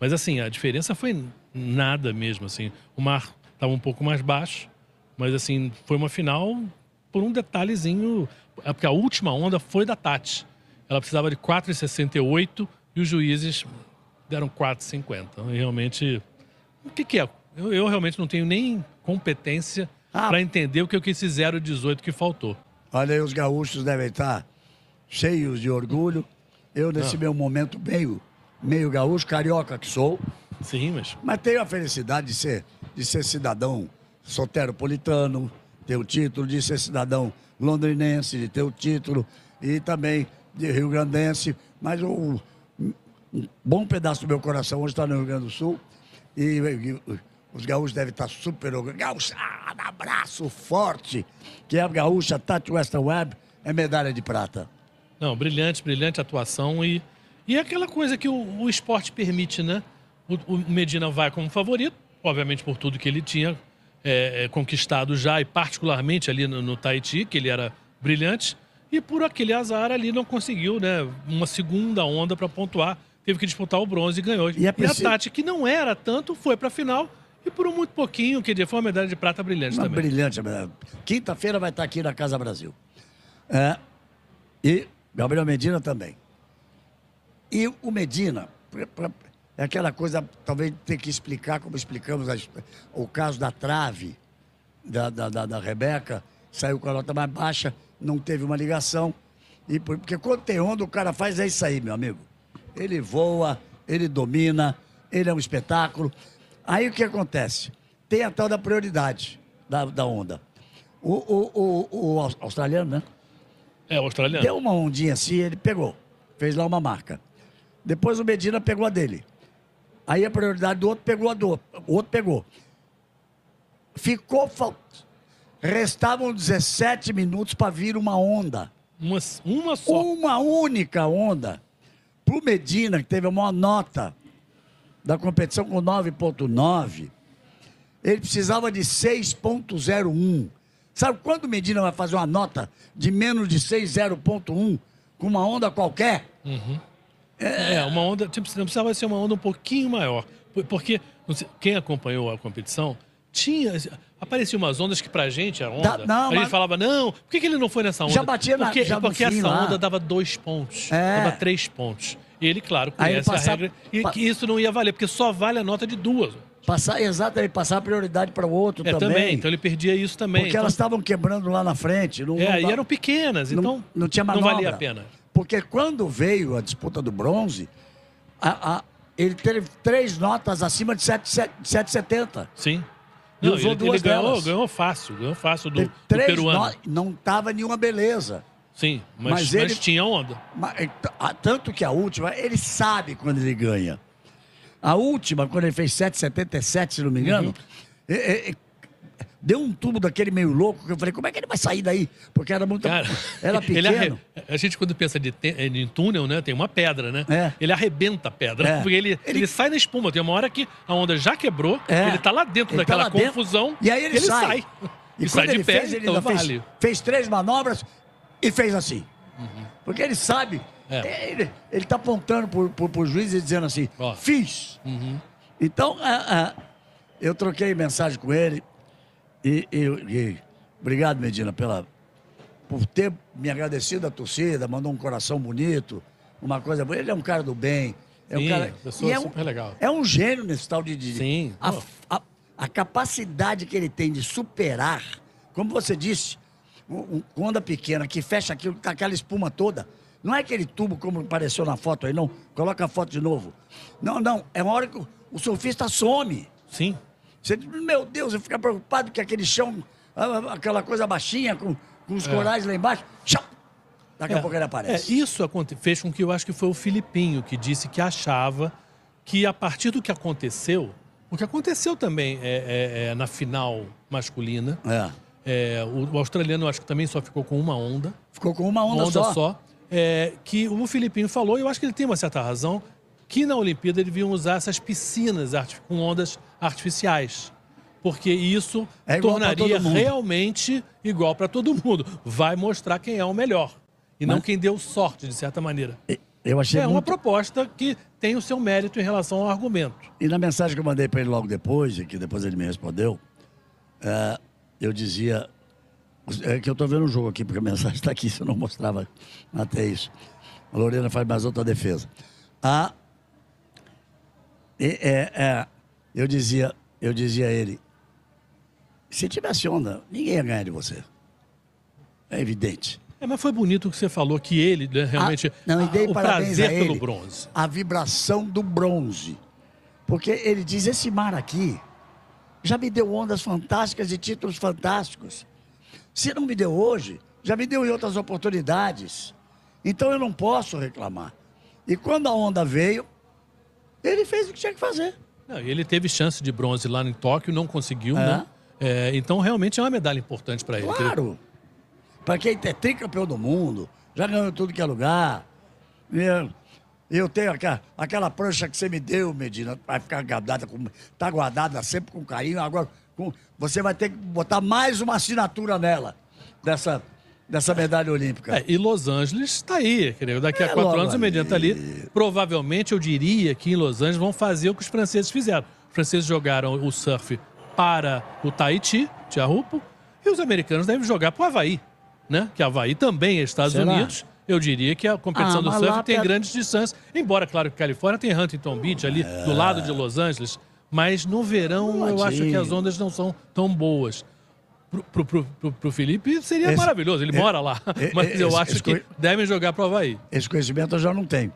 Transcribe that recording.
Mas assim, a diferença foi nada mesmo, assim. O mar estava um pouco mais baixo, mas assim, foi uma final por um detalhezinho, é porque a última onda foi da Tati. Ela precisava de 4,68 e os juízes deram 4,50. Realmente, o que, que é? Eu, eu, realmente não tenho nem competência ah. para entender o que, é que esse 0,18 que faltou. Olha aí, os gaúchos devem estar cheios de orgulho. Eu, nesse ah. meu momento, meio meio gaúcho, carioca que sou. Sim, mas. Mas tenho a felicidade de ser, de ser cidadão soteropolitano, ter o título, de ser cidadão londrinense, de ter o título, e também de Rio Grandense. Mas um bom pedaço do meu coração hoje está no Rio Grande do Sul. E, e os gaúchos devem estar super orgulhosos. abraço forte! Que é a gaúcha Tati Western Web é medalha de prata. Não, brilhante, brilhante atuação e e é aquela coisa que o, o esporte permite, né? O, o, Medina vai como favorito, obviamente por tudo que ele tinha é, é, conquistado já, e particularmente ali no, no Tahiti, que ele era brilhante, e por aquele azar ali não conseguiu, né? Uma segunda onda para pontuar, teve que disputar o bronze e ganhou. E a, é e a Tati, que não era tanto, foi para a final e por um muito pouquinho, que foi uma medalha de prata brilhante uma também. Brilhante. É Quinta-feira vai estar aqui na Casa Brasil. É, e Gabriel Medina também. E o Medina, pra, pra, é aquela coisa, talvez ter que explicar, como explicamos as, o caso da trave da, da, da, da Rebeca, saiu com a nota mais baixa, não teve uma ligação. E porque quando tem onda, o cara faz é isso aí, meu amigo. Ele voa, ele domina, ele é um espetáculo. Aí o que acontece? Tem a tal da prioridade da, da onda. O, o, o, o australiano, né? É, o australiano. Deu uma ondinha assim, ele pegou. Fez lá uma marca. Depois o Medina pegou a dele. Aí a prioridade do outro pegou a do outro. O outro pegou. Ficou faltando. Restavam 17 minutos para vir uma onda. Uma, uma só? Uma única onda. Para o Medina, que teve a maior nota da competição com 9,9, ele precisava de 6,01. Sabe quando o Medina vai fazer uma nota de menos de 6,0,1 com uma onda qualquer? Uhum. É, é, uma onda, tipo, não precisava ser uma onda um pouquinho maior. Porque quem acompanhou a competição tinha. Apareciam umas ondas que pra gente era onda. Da, não, Aí mas... ele falava, não, por que, que, ele não foi nessa onda? Já batia na Porque, já porque essa lá. onda dava dois pontos. É. Dava três pontos. E ele, claro, conhece a regra. E pa... isso não ia valer, porque só vale a nota de duas. Passar, exato, ele passar prioridade para o outro é, também. também. Então ele perdia isso também. Porque então... elas estavam quebrando lá na frente. Não, é, não, e eram pequenas, então não, não, tinha manobra. não valia a pena. Porque quando veio a disputa do bronze, a, a, ele teve três notas acima de 7,70. Sim. E não, usou ele, duas ele ganhou, delas. ganhou fácil, ganhou fácil do, três do peruano. No, não tava nenhuma beleza. Sim, mas, mas, ele, mas tinha onda. Mas, é, tanto que a última, ele sabe quando ele ganha. A última, quando ele fez 7,77, se não me engano, uhum. e, e, deu um tubo daquele meio louco, que eu falei, como é que ele vai sair daí? Porque era muito. Cara, era pequeno. Arre... A gente, quando pensa de te... É, em túnel, né? Tem uma pedra, né? É. Ele arrebenta a pedra. É. Porque ele, ele... ele sai na espuma. Tem uma hora que a onda já quebrou, é. ele tá lá dentro ele tá daquela tá lá confusão. Dentro. E aí ele, ele sai. sai. E, e sai de ele pé, então fez, ele vale. fez, três manobras e fez assim. Uhum. Porque ele sabe. É. É, ele, ele tá apontando pro, pro, pro juiz e dizendo assim: fiz. Uhum. Então, eu troquei mensagem com ele e, e, e obrigado, Medina, pela, por ter me agradecido à torcida, mandou um coração bonito, uma coisa boa. Ele é um cara do bem. É Sim, cara. Pessoa é super um, legal. É um gênio nesse tal de. de Sim. A, a, a, capacidade que ele tem de superar, como você disse, um, um onda pequena que fecha aquilo, tá aquela espuma toda. Não é aquele tubo como apareceu na foto aí, não. Coloca a foto de novo. Não, não. É uma hora que o surfista some. Sim. Você diz, meu Deus, eu ficar preocupado que aquele chão, ah, ah, ah, aquela coisa baixinha, com, com os é. corais lá embaixo, tchau, daqui é, a pouco ele aparece. É, isso fez com que eu acho que foi o Filipinho que disse que achava que a partir do que aconteceu, o que aconteceu também é, é, é na final masculina, é. o, o, australiano eu acho que também só ficou com uma onda. Ficou com uma onda, uma onda só. só que o Filipinho falou, e eu acho que ele tem uma certa razão, que na Olimpíada deviam usar essas piscinas com ondas artificiais. Porque isso é tornaria realmente igual para todo mundo. Vai mostrar quem é o melhor. E Mas... não quem deu sorte, de certa maneira. Eu achei é muito... uma proposta que tem o seu mérito em relação ao argumento. E na mensagem que eu mandei para ele logo depois, e que depois ele me respondeu, eh, eu dizia. É que eu estou vendo o jogo aqui, porque a mensagem está aqui, se eu não mostrava até isso. A Lorena faz mais outra defesa. A ah, é, é, é, eu dizia, eu dizia a ele, se tivesse onda, ninguém ia ganhar de você. É evidente. É, mas foi bonito o que você falou que ele né, realmente ah, a, não, dei a, o prazer a ele, pelo bronze. A vibração do bronze. Porque ele diz esse mar aqui já me deu ondas fantásticas e títulos fantásticos. Se não me deu hoje, já me deu em outras oportunidades. Então eu não posso reclamar. E quando a onda veio, ele fez o que tinha que fazer. Não, ele teve chance de bronze lá em Tóquio, não conseguiu, é. né? É, então, realmente é uma medalha importante para ele. Claro! Para quem é tricampeão do mundo, já ganhou tudo que é lugar. Eu, eu tenho aquela, aquela prancha que você me deu, Medina, vai ficar guardada, com, tá guardada sempre com carinho. Agora, com, você vai ter que botar mais uma assinatura nela, dessa dessa medalha olímpica. É, e Los Angeles está aí, querido. Daqui a é, quatro anos o Medina está ali. Provavelmente eu diria que em Los Angeles vão fazer o que os franceses fizeram. Os franceses jogaram o surf para o Tahiti, Tiarupo, e os americanos devem jogar para o Havaí, né? Que Havaí também é Estados Unidos. Eu diria que a competição ah, do surf tem é... grandes distâncias. Embora, claro, que Califórnia tem Huntington Beach ali do lado de Los Angeles, mas no verão eu acho que as ondas não são tão boas. Pro, pro, pro, pro, Felipe seria esse, maravilhoso, ele é, mora lá. É, Mas é, eu acho que devem jogar para o Havaí. Esse conhecimento eu já não tenho.